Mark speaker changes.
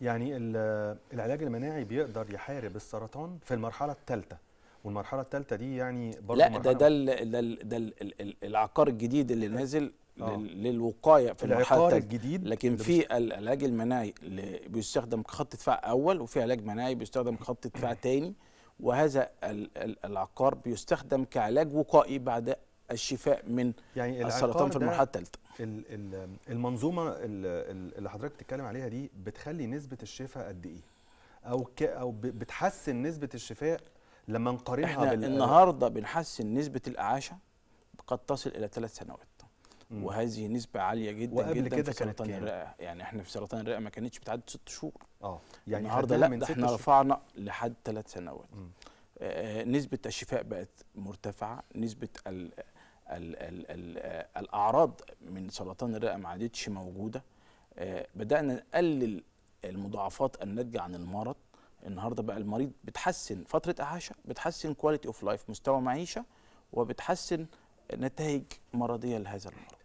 Speaker 1: يعني العلاج المناعي بيقدر يحارب السرطان في المرحله الثالثه والمرحله الثالثه دي يعني برضه لا ده ده
Speaker 2: ده, ده العقار الجديد اللي آه. نازل آه. للوقايه في العقار الجديد لكن في العلاج المناعي بيستخدم كخط دفاع اول وفي علاج مناعي بيستخدم كخط دفاع ثاني وهذا العقار بيستخدم كعلاج وقائي بعد الشفاء من يعني السرطان في المرحله الثالثه
Speaker 1: المنظومه اللي حضرتك بتتكلم عليها دي بتخلي نسبه الشفاء قد ايه او ك او بتحسن نسبه الشفاء لما نقارنها احنا بال... النهارده بنحسن نسبه الاعاشه قد تصل الى ثلاث سنوات
Speaker 2: وهذه نسبة عالية جدا وقبل جدا كده في سرطان الرئة يعني احنا في سرطان الرئة ما كانتش بتعدي ست
Speaker 1: شهور اه يعني النهارده لا ده احنا
Speaker 2: رفعنا لحد ثلاث سنوات آه نسبة الشفاء بقت مرتفعة نسبة الاعراض من سرطان الرئه ما عادتش موجوده آه، بدانا نقلل المضاعفات الناتجه عن المرض النهارده بقى المريض بتحسن فتره اعاشه بتحسن كواليتي اوف لايف مستوى معيشه وبتحسن نتائج مرضيه لهذا المرض